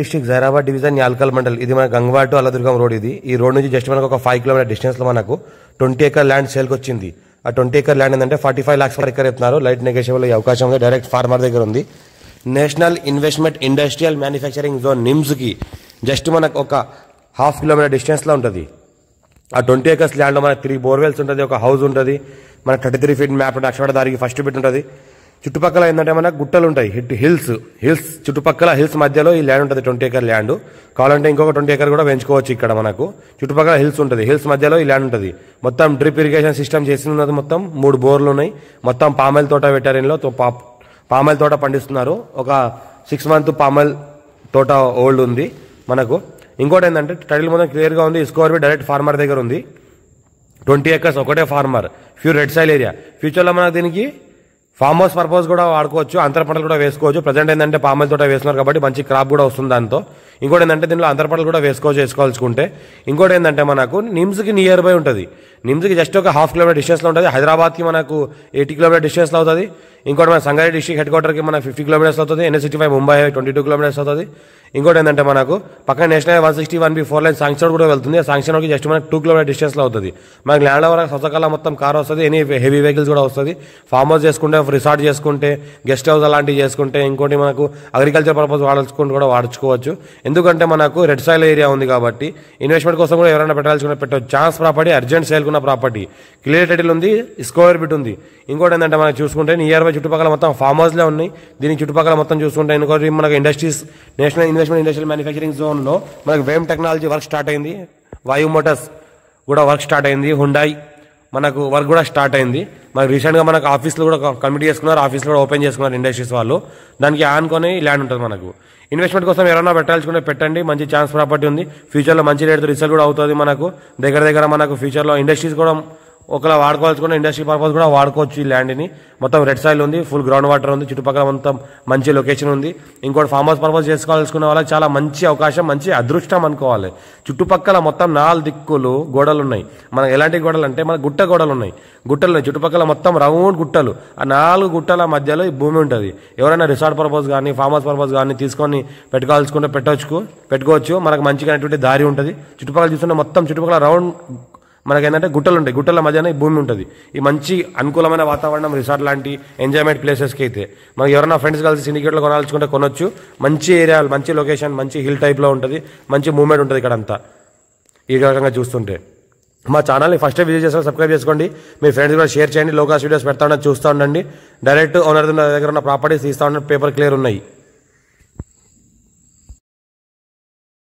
district Zaheerabad division Yalkal mandal ఇది మన గంగవాడ్ to అల్లదుర్గం road ఇది ఈ రోడ్ నుంచి జస్ట్ మనకు ఒక ఫైవ్ కిలోమీటర్ డిస్టెన్స్ లో మనకు ట్వంటీ ఏకర్ ల్యాండ్ సేల్కి వచ్చింది ఆ ట్వంటీ ఏకర్ ల్యాండ్ ఏంటంటే ఫార్టీ ఫైవ్ ల్యాక్స్ ఎకర్ ఎత్తున్నారు లైట్ నెగోషియబుల్ ఈ అవకాశం ఉంది డైరెక్ట్ ఫార్మర్ దగ్గర ఉంది national investment industrial manufacturing zone నిమ్స్కి జస్ట్ మనకు ఒక హాఫ్ కిలోమీటర్ డిస్టెన్స్లో ఉంటుంది ఆ ట్వంటీ ఏకర్స్ ల్యాండ్లో మనకు త్రీ బోర్వెల్స్ ఉంటుంది ఒక హౌస్ ఉంటుంది మన థర్టీ త్రీ ఫీట్ మ్యాప్ ఉంటుంది దారికి ఫస్ట్ బిట్ ఉంటుంది చుట్టుపక్కల ఏంటంటే మనకు గుట్టలు ఉంటాయి హిల్స్ హిల్స్ చుట్టుపక్కల హిల్స్ మధ్యలో ఈ ల్యాండ్ ఉంటుంది ట్వంటీ ఎకర్ ల్యాండ్ కావాలంటే ఇంకొక ట్వంటీ ఎకర్ కూడా పెంచుకోవచ్చు ఇక్కడ మనకు చుట్టుపక్కల హిల్స్ ఉంటుంది హిల్స్ మధ్యలో ఈ ల్యాండ్ ఉంటుంది మొత్తం డ్రిప్ ఇరిగేషన్ సిస్టమ్ చేసినది మొత్తం మూడు బోర్లు ఉన్నాయి మొత్తం పామాయిల్ తోట పెట్టారు ఇంట్లో పామాయిల్ తోట పండిస్తున్నారు ఒక సిక్స్ మంత్ పామాయిల్ తోట ఓల్డ్ ఉంది మనకు ఇంకోటి ఏంటంటే టైటిల్ మొత్తం క్లియర్గా ఉంది బి డైరెక్ట్ ఫార్మర్ దగ్గర ఉంది ట్వంటీ ఎకర్స్ ఒకటే farmer pure red soil area ఫ్యూచర్లో మనకు దీనికి ఫామ్ హౌస్ పర్పస్ కూడా వాడుకోవచ్చు అంతర పంటలు కూడా వేసుకోవచ్చు ప్రజెంట్ ఏంటంటే ఫామ్ హౌస్ తోట వేస్తున్నారు కాబట్టి మంచి క్రాప్ కూడా వస్తుంది దాంతో ఇంకోటి ఏంటంటే దీనిలో అంతర పంటలు కూడా వేసుకోవచ్చు వేసుకోవాల్సుకుంటే ఇంకోటి ఏంటంటే మనకు నిమ్స్కి నియర్ బై ఉంటుంది నిమ్స్కి జస్ట్ ఒక హాఫ్ కిలోమీటర్ డిస్టెన్స్లో ఉంటుంది హైదరాబాద్కి మనకు ఎయిటీ కిలోమీటర్ డిస్టెన్స్లో అవుతుంది ఇంకోటి మన సంగారెడ్డి డిస్ట్రిక్ట్ హెడ్ క్వార్టర్కి మన ఫిఫ్టీ కిలోమీటర్స్ అవుతుంది NS city five Mumbai twenty two kilometers అవుతుంది ఇంకోటి ఏంటంటే మనకు పక్కన national one sixty one B four line sanction కూడా వెళ్తుంది ఆ శాంక్షన్ జస్ట్ మనకు టూ కిలోమీటర్ డిస్టెన్స్లో అవుతుంది మనకి ల్యాండ్ ఓవర్ సొంతకాల మొత్తం కార్ వస్తుంది ఎనీ హెవీ వెహికల్స్ కూడా వస్తుంది ఫామ్ హౌస్ చేసుకుంటే రిసార్ట్ చేసుకుంటే గెస్ట్ హౌస్ అలాంటివి చేసుకుంటే ఇంకోటి మనకు అగ్రికల్చర్ పర్పస్ వాడుకుంటూ కూడా వాడుకోవచ్చు ఎందుకంటే మనకు రెడ్ సాయిల్ ఏరియా ఉంది కాబట్టి ఇన్వెస్ట్మెంట్ కోసం కూడా ఎవరైనా పెట్టాల్సుకున్న పెట్టవచ్చు ఛాన్స్ ప్రాపర్టీ అర్జెంట్ సేల్కున్న ప్రాపర్టీ క్లియర్ టైటిల్ ఉంది స్క్వేర్ బిట్ ఉంది ఇంకోటి ఏంటంటే మనం చూసుకుంటే నియర్ బై చుట్టుపక్కల మొత్తం ఫామ్ హౌస్లే ఉన్నాయి దీని చుట్టుపక్కల మొత్తం చూసుకుంటే ఇంకోటి మనకు industries national investment industrial manufacturing జోన్లో మనకు వేమ్ టెక్నాలజీ వర్క్ స్టార్ట్ అయింది వాయు మోటార్స్ కూడా వర్క్ స్టార్ట్ అయింది హుండాయి మనకు వర్క్ కూడా స్టార్ట్ అయింది మనకు రీసెంట్గా మనకు ఆఫీస్లో కూడా కమిటీ చేసుకున్నారు ఆఫీస్లో కూడా ఓపెన్ చేసుకున్నారు ఇండస్ట్రీస్ వాళ్ళు దానికి ఆనుకొని ల్యాండ్ ఉంటుంది మనకు ఇన్వెస్ట్మెంట్ కోసం ఎవరైనా పెట్టాల్సుకుంటే పెట్టండి మంచి ఛాన్స్ ప్రాపర్టీ ఉంది ఫ్యూచర్లో మంచి రేట్తో రిసల్ట్ కూడా అవుతుంది మనకు దగ్గర దగ్గర మనకు ఫ్యూచర్లో ఇండస్ట్రీస్ కూడా ఒకలా వాడుకోవాల్సుకున్న ఇండస్ట్రీ పర్పస్ కూడా వాడుకోవచ్చు ఈ ల్యాండ్ని మొత్తం రెడ్ సాయిల్ ఉంది ఫుల్ గ్రౌండ్ వాటర్ ఉంది చుట్టుపక్కల మొత్తం మంచి లొకేషన్ ఉంది ఇంకోటి ఫామ్ హౌస్ పర్పస్ చేసుకోవాల్సుకున్న వాళ్ళకి చాలా మంచి అవకాశం మంచి అదృష్టం అనుకోవాలి చుట్టుపక్కల మొత్తం నాలుగు దిక్కులు గోడలు ఉన్నాయి మనకు ఎలాంటి గోడలు అంటే మన గుట్ట గోడలు ఉన్నాయి గుట్టలు ఉన్నాయి చుట్టుపక్కల మొత్తం రౌండ్ గుట్టలు ఆ నాలుగు గుట్టల మధ్యలో ఈ భూమి ఉంటుంది ఎవరైనా రిసార్ట్ పర్పస్ కానీ ఫామ్ హౌస్ పర్పస్ కానీ తీసుకొని పెట్టుకోవాల్సుకుంటే పెట్టవచ్చు పెట్టుకోవచ్చు మనకు మంచిగా అనేటువంటి దారి ఉంటుంది చుట్టుపక్కల చూస్తున్న మొత్తం చుట్టుపక్కల రౌండ్ మనకేంటంటే గుట్టలు ఉంటాయి గుట్టల మధ్యనే భూమి ఉంటుంది ఈ మంచి అనుకూలమైన వాతావరణం రిసార్ట్ లాంటి ఎంజాయ్మెంట్ ప్లేసెస్కి అయితే మనకి ఎవరైనా ఫ్రెండ్స్ కలిసి సిండికేట్లో కొనాల్చుకుంటే కొనొచ్చు మంచి ఏరియా మంచి లొకేషన్ మంచి హిల్ టైప్లో ఉంటుంది మంచి మూమెంట్ ఉంటుంది ఇక్కడ అంతా ఈ రకంగా చూస్తుంటే మా ఛానల్ని ఫస్ట్ విజిట్ చేసిన సబ్స్క్రైబ్ చేసుకోండి మీ ఫ్రెండ్స్ కూడా షేర్ చేయండి లోకాస్ వీడియోస్ పెడతా ఉండండి చూస్తూ ఉండండి డైరెక్ట్ ఓనర్ దగ్గర ఉన్న ప్రాపర్టీస్ తీస్తూ ఉండండి పేపర్ క్లియర్ ఉన్నాయి